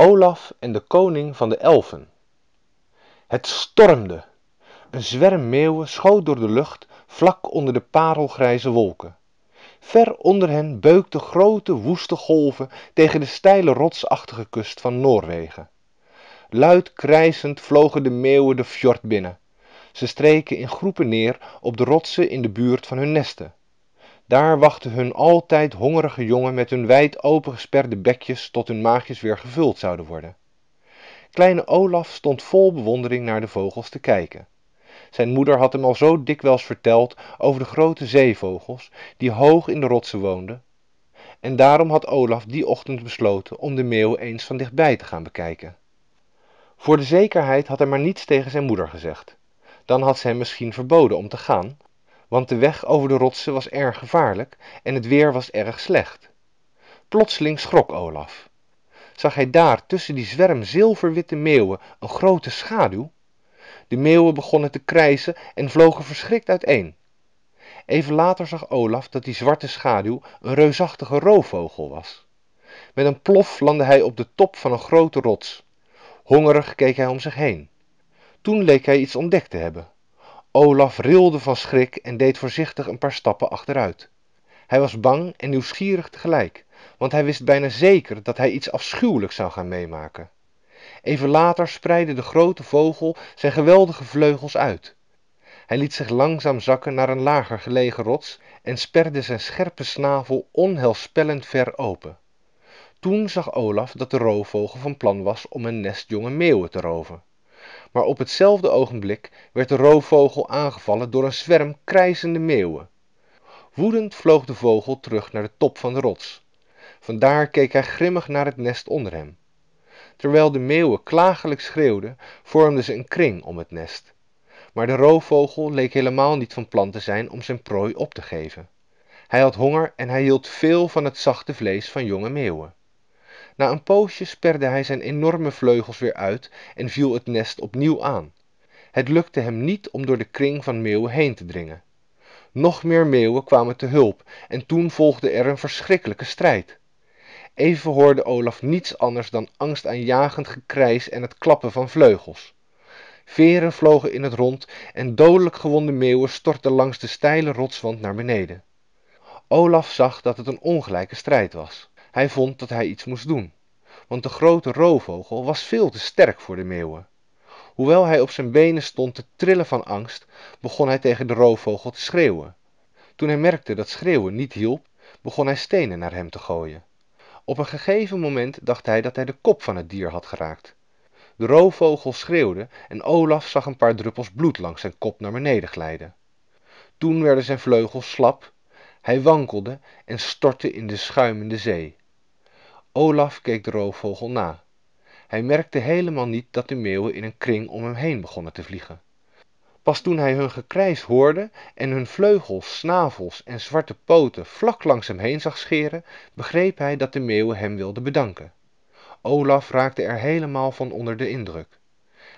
olaf en de koning van de elfen het stormde een zwerm meeuwen schoot door de lucht vlak onder de parelgrijze wolken ver onder hen beukten grote woeste golven tegen de steile rotsachtige kust van noorwegen luid krijschend vlogen de meeuwen de fjord binnen Ze streken in groepen neer op de rotsen in de buurt van hun nesten daar wachten hun altijd hongerige jongen met hun wijd opengesperde bekjes tot hun maagjes weer gevuld zouden worden kleine olaf stond vol bewondering naar de vogels te kijken zijn moeder had hem al zo dikwijls verteld over de grote zeevogels die hoog in de rotsen woonden en daarom had olaf die ochtend besloten om de meeuw eens van dichtbij te gaan bekijken voor de zekerheid had hij maar niets tegen zijn moeder gezegd dan had ze hem misschien verboden om te gaan want de weg over de rotsen was erg gevaarlijk en het weer was erg slecht. Plotseling schrok Olaf. Zag hij daar tussen die zwerm zilverwitte meeuwen een grote schaduw? De meeuwen begonnen te krijzen en vlogen verschrikt uiteen. Even later zag Olaf dat die zwarte schaduw een reusachtige roofvogel was. Met een plof landde hij op de top van een grote rots. Hongerig keek hij om zich heen. Toen leek hij iets ontdekt te hebben olaf rilde van schrik en deed voorzichtig een paar stappen achteruit hij was bang en nieuwsgierig tegelijk want hij wist bijna zeker dat hij iets afschuwelijks zou gaan meemaken even later spreidde de grote vogel zijn geweldige vleugels uit hij liet zich langzaam zakken naar een lager gelegen rots en sperde zijn scherpe snavel onheilspellend ver open toen zag olaf dat de roofvogel van plan was om een nest jonge meeuwen te roven maar op hetzelfde ogenblik werd de roofvogel aangevallen door een zwerm krijzende meeuwen woedend vloog de vogel terug naar de top van de rots vandaar keek hij grimmig naar het nest onder hem terwijl de meeuwen klagelijk schreeuwden vormden ze een kring om het nest maar de roofvogel leek helemaal niet van plan te zijn om zijn prooi op te geven hij had honger en hij hield veel van het zachte vlees van jonge meeuwen na een poosje sperde hij zijn enorme vleugels weer uit en viel het nest opnieuw aan. Het lukte hem niet om door de kring van meeuwen heen te dringen. Nog meer meeuwen kwamen te hulp en toen volgde er een verschrikkelijke strijd. Even hoorde Olaf niets anders dan angstaanjagend gekrijs en het klappen van vleugels. Veren vlogen in het rond en dodelijk gewonde meeuwen stortten langs de steile rotswand naar beneden. Olaf zag dat het een ongelijke strijd was. Hij vond dat hij iets moest doen, want de grote roofvogel was veel te sterk voor de meeuwen. Hoewel hij op zijn benen stond te trillen van angst, begon hij tegen de roofvogel te schreeuwen. Toen hij merkte dat schreeuwen niet hielp, begon hij stenen naar hem te gooien. Op een gegeven moment dacht hij dat hij de kop van het dier had geraakt. De roofvogel schreeuwde en Olaf zag een paar druppels bloed langs zijn kop naar beneden glijden. Toen werden zijn vleugels slap, hij wankelde en stortte in de schuimende zee olaf keek de roofvogel na hij merkte helemaal niet dat de meeuwen in een kring om hem heen begonnen te vliegen pas toen hij hun gekrijs hoorde en hun vleugels snavels en zwarte poten vlak langs hem heen zag scheren begreep hij dat de meeuwen hem wilden bedanken olaf raakte er helemaal van onder de indruk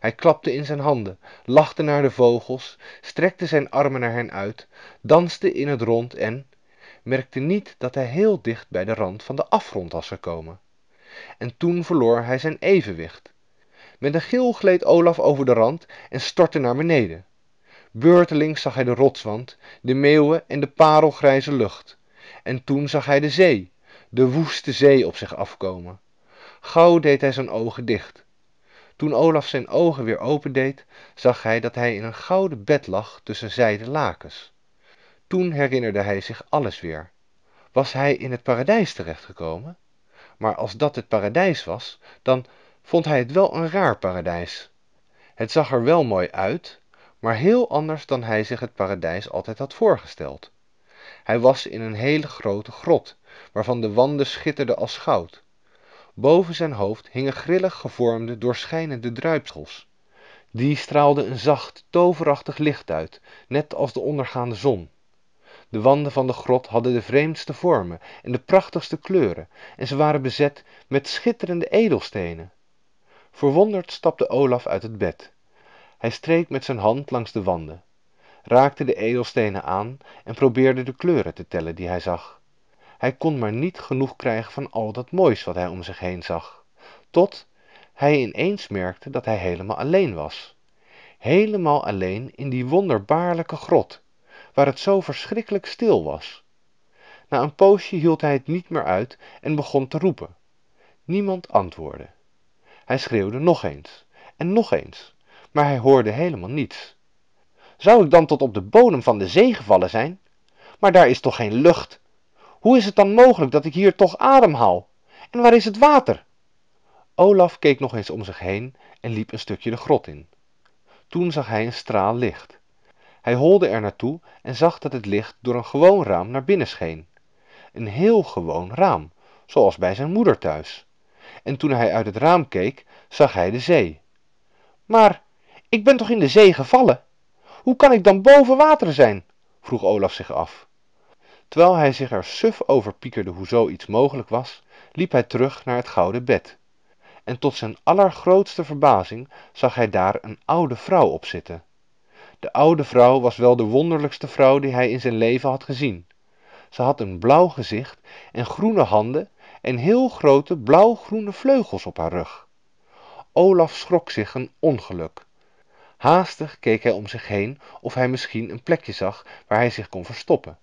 hij klapte in zijn handen lachte naar de vogels strekte zijn armen naar hen uit danste in het rond en merkte niet dat hij heel dicht bij de rand van de afgrond was gekomen en toen verloor hij zijn evenwicht met een gil gleed olaf over de rand en stortte naar beneden beurtelings zag hij de rotswand de meeuwen en de parelgrijze lucht en toen zag hij de zee de woeste zee op zich afkomen gauw deed hij zijn ogen dicht toen olaf zijn ogen weer opendeed zag hij dat hij in een gouden bed lag tussen zijden lakens toen herinnerde hij zich alles weer. Was hij in het paradijs terechtgekomen? Maar als dat het paradijs was, dan vond hij het wel een raar paradijs. Het zag er wel mooi uit, maar heel anders dan hij zich het paradijs altijd had voorgesteld. Hij was in een hele grote grot, waarvan de wanden schitterden als goud. Boven zijn hoofd hingen grillig gevormde, doorschijnende druipsels. Die straalden een zacht, toverachtig licht uit, net als de ondergaande zon de wanden van de grot hadden de vreemdste vormen en de prachtigste kleuren en ze waren bezet met schitterende edelstenen. verwonderd stapte olaf uit het bed hij streek met zijn hand langs de wanden raakte de edelstenen aan en probeerde de kleuren te tellen die hij zag hij kon maar niet genoeg krijgen van al dat moois wat hij om zich heen zag tot hij ineens merkte dat hij helemaal alleen was helemaal alleen in die wonderbaarlijke grot waar het zo verschrikkelijk stil was na een poosje hield hij het niet meer uit en begon te roepen niemand antwoordde hij schreeuwde nog eens en nog eens maar hij hoorde helemaal niets zou ik dan tot op de bodem van de zee gevallen zijn maar daar is toch geen lucht hoe is het dan mogelijk dat ik hier toch ademhaal en waar is het water olaf keek nog eens om zich heen en liep een stukje de grot in toen zag hij een straal licht hij holde er naartoe en zag dat het licht door een gewoon raam naar binnen scheen een heel gewoon raam zoals bij zijn moeder thuis en toen hij uit het raam keek zag hij de zee maar ik ben toch in de zee gevallen hoe kan ik dan boven water zijn vroeg olaf zich af terwijl hij zich er suf over piekerde hoe zoo iets mogelijk was liep hij terug naar het gouden bed en tot zijn allergrootste verbazing zag hij daar een oude vrouw op zitten de oude vrouw was wel de wonderlijkste vrouw die hij in zijn leven had gezien Ze had een blauw gezicht en groene handen en heel groote blauwgroene vleugels op haar rug olaf schrok zich een ongeluk haastig keek hij om zich heen of hij misschien een plekje zag waar hij zich kon verstoppen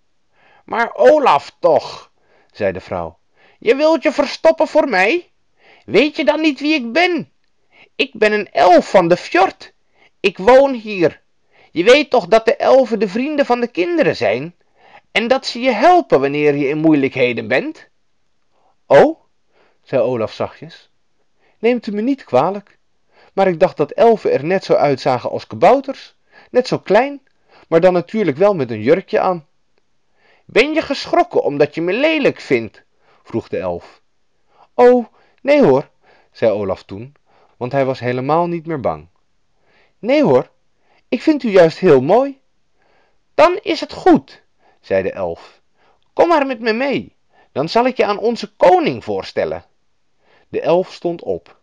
maar olaf toch zei de vrouw je wilt je verstoppen voor mij weet je dan niet wie ik ben ik ben een elf van de fjord ik woon hier je weet toch dat de elfen de vrienden van de kinderen zijn en dat ze je helpen wanneer je in moeilijkheden bent? O, zei Olaf zachtjes, neemt u me niet kwalijk, maar ik dacht dat elfen er net zo uitzagen als kabouters, net zo klein, maar dan natuurlijk wel met een jurkje aan. Ben je geschrokken omdat je me lelijk vindt? vroeg de elf. O, nee hoor, zei Olaf toen, want hij was helemaal niet meer bang. Nee hoor, ik vind u juist heel mooi. Dan is het goed, zei de elf. Kom maar met me mee, dan zal ik je aan onze koning voorstellen. De elf stond op.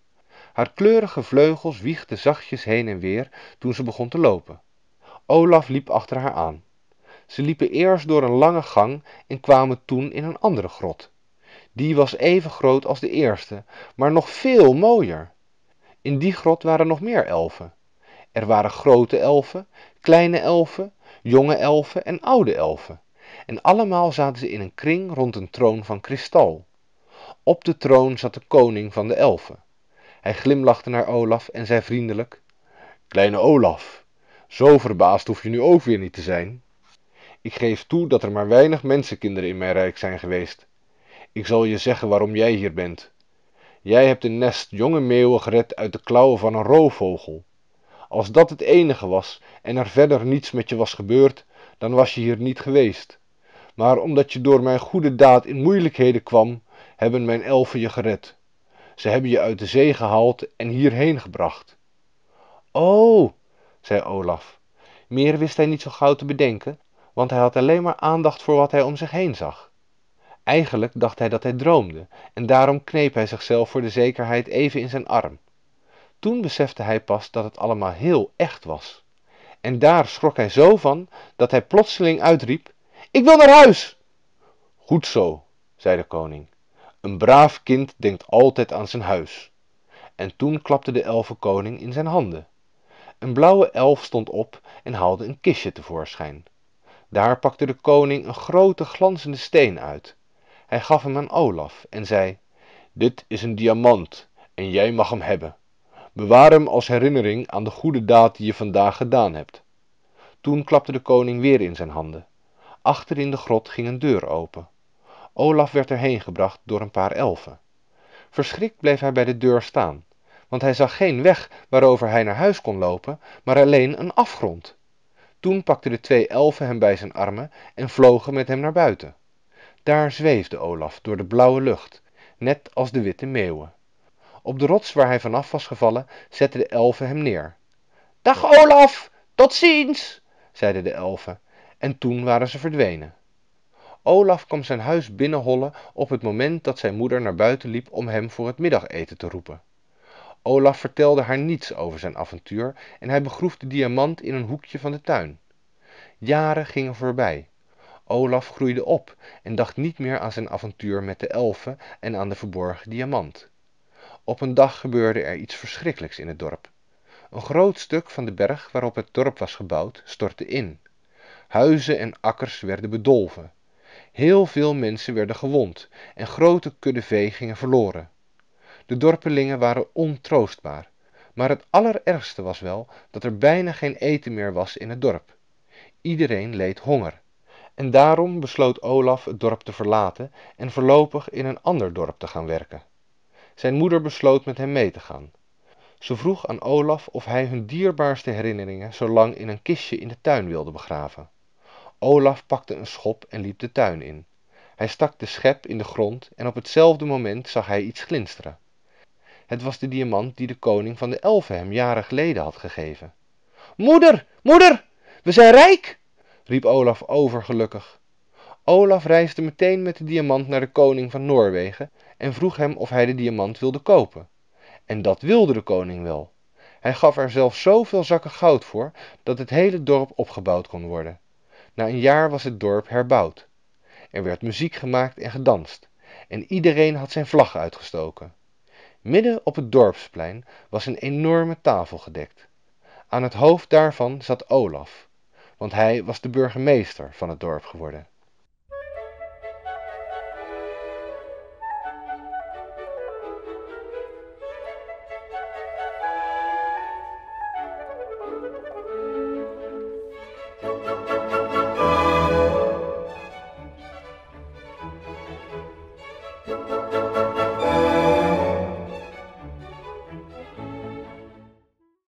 Haar kleurige vleugels wiegden zachtjes heen en weer toen ze begon te lopen. Olaf liep achter haar aan. Ze liepen eerst door een lange gang en kwamen toen in een andere grot. Die was even groot als de eerste, maar nog veel mooier. In die grot waren nog meer elfen. Er waren grote elfen, kleine elfen, jonge elfen en oude elfen. En allemaal zaten ze in een kring rond een troon van kristal. Op de troon zat de koning van de elfen. Hij glimlachte naar Olaf en zei vriendelijk: Kleine Olaf, zo verbaasd hoef je nu ook weer niet te zijn. Ik geef toe dat er maar weinig mensenkinderen in mijn rijk zijn geweest. Ik zal je zeggen waarom jij hier bent. Jij hebt een nest jonge meeuwen gered uit de klauwen van een roofvogel. Als dat het enige was en er verder niets met je was gebeurd, dan was je hier niet geweest. Maar omdat je door mijn goede daad in moeilijkheden kwam, hebben mijn elfen je gered. Ze hebben je uit de zee gehaald en hierheen gebracht. O, zei Olaf. Meer wist hij niet zo gauw te bedenken, want hij had alleen maar aandacht voor wat hij om zich heen zag. Eigenlijk dacht hij dat hij droomde, en daarom kneep hij zichzelf voor de zekerheid even in zijn arm. Toen besefte hij pas dat het allemaal heel echt was. En daar schrok hij zo van dat hij plotseling uitriep: Ik wil naar huis! Goed zo, zei de koning. Een braaf kind denkt altijd aan zijn huis. En toen klapte de elfenkoning in zijn handen. Een blauwe elf stond op en haalde een kistje tevoorschijn. Daar pakte de koning een grote glanzende steen uit. Hij gaf hem aan Olaf en zei: Dit is een diamant en jij mag hem hebben. Bewaar hem als herinnering aan de goede daad die je vandaag gedaan hebt. Toen klapte de koning weer in zijn handen. Achter in de grot ging een deur open. Olaf werd erheen gebracht door een paar elfen. Verschrikt bleef hij bij de deur staan, want hij zag geen weg waarover hij naar huis kon lopen, maar alleen een afgrond. Toen pakten de twee elfen hem bij zijn armen en vlogen met hem naar buiten. Daar zweefde Olaf door de blauwe lucht, net als de witte meeuwen. Op de rots waar hij vanaf was gevallen zetten de elfen hem neer. Dag Olaf, tot ziens, zeiden de elfen en toen waren ze verdwenen. Olaf kwam zijn huis binnenhollen op het moment dat zijn moeder naar buiten liep om hem voor het middageten te roepen. Olaf vertelde haar niets over zijn avontuur en hij begroef de diamant in een hoekje van de tuin. Jaren gingen voorbij. Olaf groeide op en dacht niet meer aan zijn avontuur met de elfen en aan de verborgen diamant. Op een dag gebeurde er iets verschrikkelijks in het dorp. Een groot stuk van de berg waarop het dorp was gebouwd stortte in. Huizen en akkers werden bedolven. Heel veel mensen werden gewond en grote kudden vee gingen verloren. De dorpelingen waren ontroostbaar. Maar het allerergste was wel dat er bijna geen eten meer was in het dorp. Iedereen leed honger. En daarom besloot Olaf het dorp te verlaten en voorlopig in een ander dorp te gaan werken. Zijn moeder besloot met hem mee te gaan. Ze vroeg aan Olaf of hij hun dierbaarste herinneringen zo lang in een kistje in de tuin wilde begraven. Olaf pakte een schop en liep de tuin in. Hij stak de schep in de grond en op hetzelfde moment zag hij iets glinsteren. Het was de diamant die de koning van de elfen hem jaren geleden had gegeven. Moeder, moeder, we zijn rijk! riep Olaf overgelukkig. Olaf reisde meteen met de diamant naar de koning van Noorwegen en vroeg hem of hij de diamant wilde kopen. En dat wilde de koning wel. Hij gaf er zelfs zoveel zakken goud voor, dat het hele dorp opgebouwd kon worden. Na een jaar was het dorp herbouwd. Er werd muziek gemaakt en gedanst, en iedereen had zijn vlag uitgestoken. Midden op het dorpsplein was een enorme tafel gedekt. Aan het hoofd daarvan zat Olaf, want hij was de burgemeester van het dorp geworden.